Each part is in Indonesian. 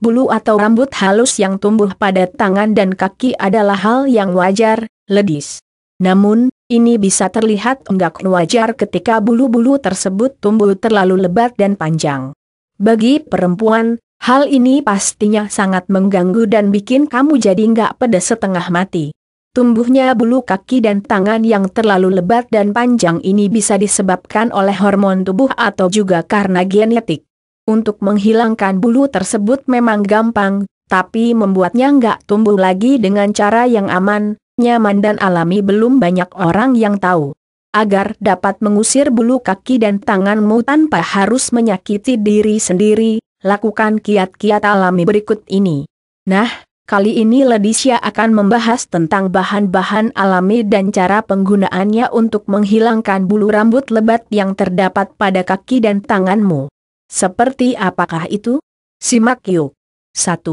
Bulu atau rambut halus yang tumbuh pada tangan dan kaki adalah hal yang wajar, ledis. Namun, ini bisa terlihat enggak wajar ketika bulu-bulu tersebut tumbuh terlalu lebat dan panjang. Bagi perempuan, hal ini pastinya sangat mengganggu dan bikin kamu jadi enggak pedas setengah mati. Tumbuhnya bulu kaki dan tangan yang terlalu lebat dan panjang ini bisa disebabkan oleh hormon tubuh atau juga karena genetik. Untuk menghilangkan bulu tersebut memang gampang, tapi membuatnya nggak tumbuh lagi dengan cara yang aman, nyaman dan alami belum banyak orang yang tahu. Agar dapat mengusir bulu kaki dan tanganmu tanpa harus menyakiti diri sendiri, lakukan kiat-kiat alami berikut ini. Nah, kali ini Ledisia akan membahas tentang bahan-bahan alami dan cara penggunaannya untuk menghilangkan bulu rambut lebat yang terdapat pada kaki dan tanganmu. Seperti apakah itu? Simak yuk. 1.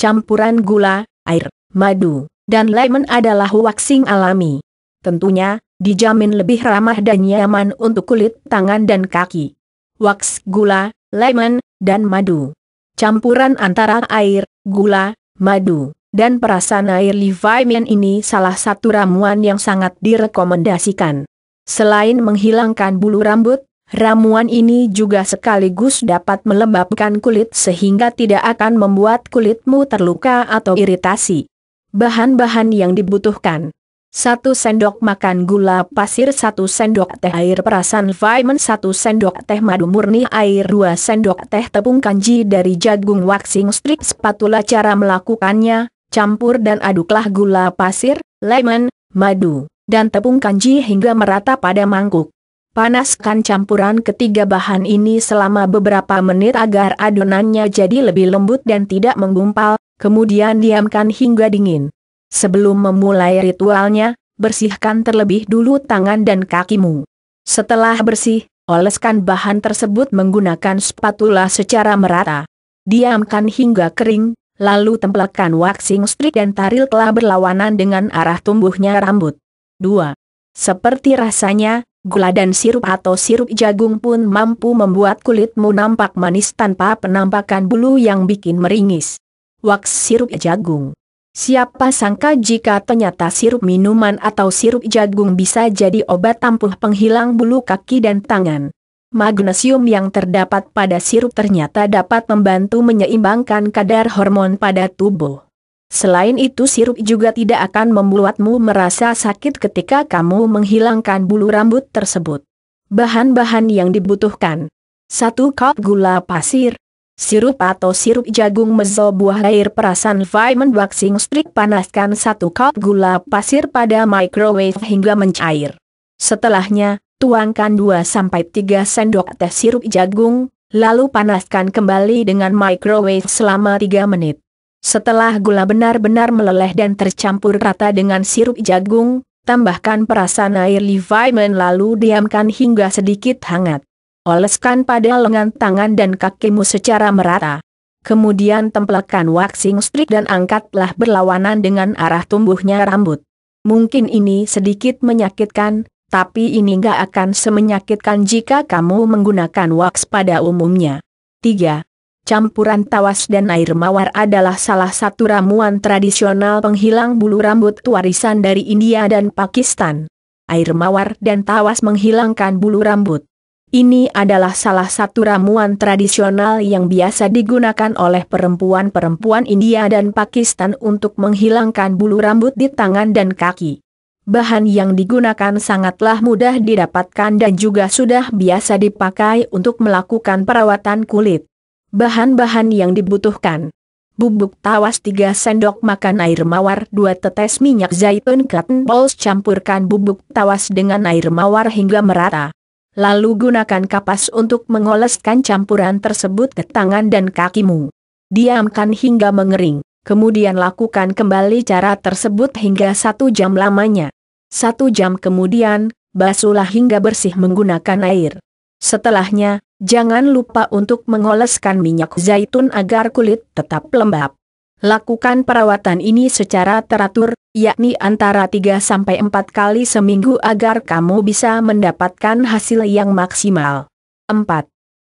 Campuran gula, air, madu, dan lemon adalah waxing alami. Tentunya, dijamin lebih ramah dan nyaman untuk kulit tangan dan kaki. Wax gula, lemon, dan madu. Campuran antara air, gula, madu, dan perasan air Leviman ini salah satu ramuan yang sangat direkomendasikan. Selain menghilangkan bulu rambut, Ramuan ini juga sekaligus dapat melembabkan kulit sehingga tidak akan membuat kulitmu terluka atau iritasi. Bahan-bahan yang dibutuhkan 1 sendok makan gula pasir 1 sendok teh air perasan vitamin 1 sendok teh madu murni air 2 sendok teh tepung kanji dari jagung waxing strip spatula cara melakukannya, campur dan aduklah gula pasir, lemon, madu, dan tepung kanji hingga merata pada mangkuk. Panaskan campuran ketiga bahan ini selama beberapa menit agar adonannya jadi lebih lembut dan tidak menggumpal, kemudian diamkan hingga dingin. Sebelum memulai ritualnya, bersihkan terlebih dulu tangan dan kakimu. Setelah bersih, oleskan bahan tersebut menggunakan spatula secara merata. Diamkan hingga kering, lalu tempelkan waxing strip dan taril telah berlawanan dengan arah tumbuhnya rambut. 2. Seperti rasanya, gula dan sirup atau sirup jagung pun mampu membuat kulitmu nampak manis tanpa penampakan bulu yang bikin meringis. Wax sirup jagung. Siapa sangka jika ternyata sirup minuman atau sirup jagung bisa jadi obat ampuh penghilang bulu kaki dan tangan. Magnesium yang terdapat pada sirup ternyata dapat membantu menyeimbangkan kadar hormon pada tubuh. Selain itu sirup juga tidak akan membuatmu merasa sakit ketika kamu menghilangkan bulu rambut tersebut. Bahan-bahan yang dibutuhkan 1 cup gula pasir Sirup atau sirup jagung mezo buah air perasan vitamin waxing strik panaskan 1 cup gula pasir pada microwave hingga mencair. Setelahnya, tuangkan 2-3 sendok teh sirup jagung, lalu panaskan kembali dengan microwave selama 3 menit. Setelah gula benar-benar meleleh dan tercampur rata dengan sirup jagung, tambahkan perasan air Leviman lalu diamkan hingga sedikit hangat. Oleskan pada lengan tangan dan kakimu secara merata. Kemudian tempelkan waxing strip dan angkatlah berlawanan dengan arah tumbuhnya rambut. Mungkin ini sedikit menyakitkan, tapi ini gak akan semenyakitkan jika kamu menggunakan wax pada umumnya. 3 campuran tawas dan air mawar adalah salah satu ramuan tradisional penghilang bulu rambut warisan dari India dan Pakistan. Air mawar dan tawas menghilangkan bulu rambut. Ini adalah salah satu ramuan tradisional yang biasa digunakan oleh perempuan-perempuan India dan Pakistan untuk menghilangkan bulu rambut di tangan dan kaki. Bahan yang digunakan sangatlah mudah didapatkan dan juga sudah biasa dipakai untuk melakukan perawatan kulit. Bahan-bahan yang dibutuhkan. Bubuk tawas 3 sendok makan air mawar 2 tetes minyak zaitun cotton balls campurkan bubuk tawas dengan air mawar hingga merata. Lalu gunakan kapas untuk mengoleskan campuran tersebut ke tangan dan kakimu. Diamkan hingga mengering, kemudian lakukan kembali cara tersebut hingga satu jam lamanya. Satu jam kemudian, basuhlah hingga bersih menggunakan air. Setelahnya, jangan lupa untuk mengoleskan minyak zaitun agar kulit tetap lembab. Lakukan perawatan ini secara teratur, yakni antara 3-4 kali seminggu agar kamu bisa mendapatkan hasil yang maksimal. 4.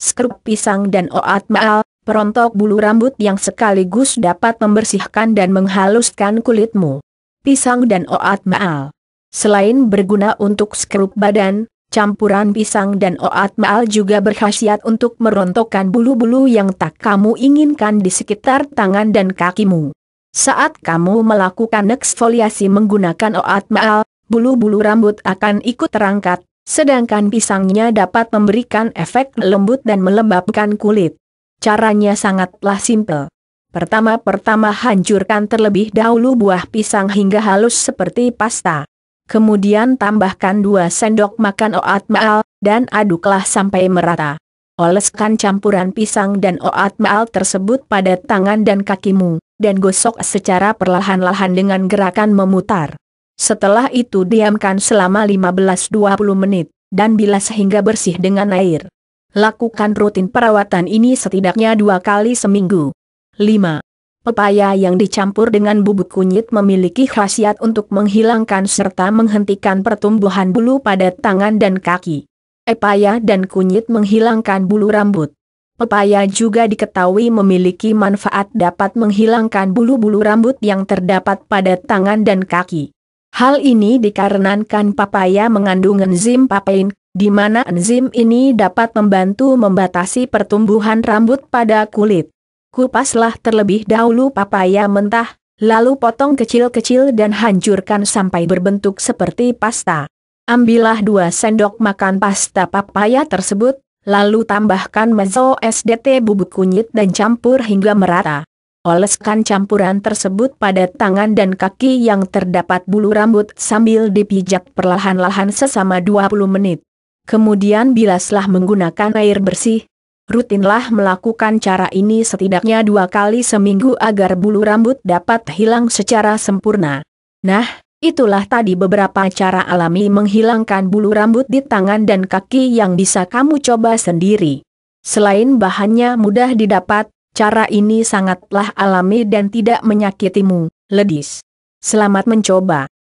Skrup pisang dan oat maal, perontok bulu rambut yang sekaligus dapat membersihkan dan menghaluskan kulitmu. Pisang dan oat maal. Selain berguna untuk skrup badan, campuran pisang dan oat maal juga berkhasiat untuk merontokkan bulu-bulu yang tak kamu inginkan di sekitar tangan dan kakimu. Saat kamu melakukan eksfoliasi menggunakan oat maal, bulu-bulu rambut akan ikut terangkat, sedangkan pisangnya dapat memberikan efek lembut dan melembabkan kulit. Caranya sangatlah simpel. Pertama-pertama hancurkan terlebih dahulu buah pisang hingga halus seperti pasta. Kemudian tambahkan dua sendok makan oat maal, dan aduklah sampai merata. Oleskan campuran pisang dan oat maal tersebut pada tangan dan kakimu, dan gosok secara perlahan-lahan dengan gerakan memutar. Setelah itu diamkan selama 15-20 menit, dan bilas hingga bersih dengan air. Lakukan rutin perawatan ini setidaknya dua kali seminggu. 5. Pepaya yang dicampur dengan bubuk kunyit memiliki khasiat untuk menghilangkan serta menghentikan pertumbuhan bulu pada tangan dan kaki. Pepaya dan kunyit menghilangkan bulu rambut. Pepaya juga diketahui memiliki manfaat dapat menghilangkan bulu-bulu rambut yang terdapat pada tangan dan kaki. Hal ini dikarenakan papaya mengandung enzim papain, di mana enzim ini dapat membantu membatasi pertumbuhan rambut pada kulit. Kupaslah terlebih dahulu papaya mentah, lalu potong kecil-kecil dan hancurkan sampai berbentuk seperti pasta. Ambillah dua sendok makan pasta papaya tersebut, lalu tambahkan meso SDT bubuk kunyit dan campur hingga merata. Oleskan campuran tersebut pada tangan dan kaki yang terdapat bulu rambut sambil dipijak perlahan-lahan sesama 20 menit. Kemudian bilaslah menggunakan air bersih, rutinlah melakukan cara ini setidaknya dua kali seminggu agar bulu rambut dapat hilang secara sempurna. Nah, itulah tadi beberapa cara alami menghilangkan bulu rambut di tangan dan kaki yang bisa kamu coba sendiri. Selain bahannya mudah didapat, cara ini sangatlah alami dan tidak menyakitimu, ladies. Selamat mencoba.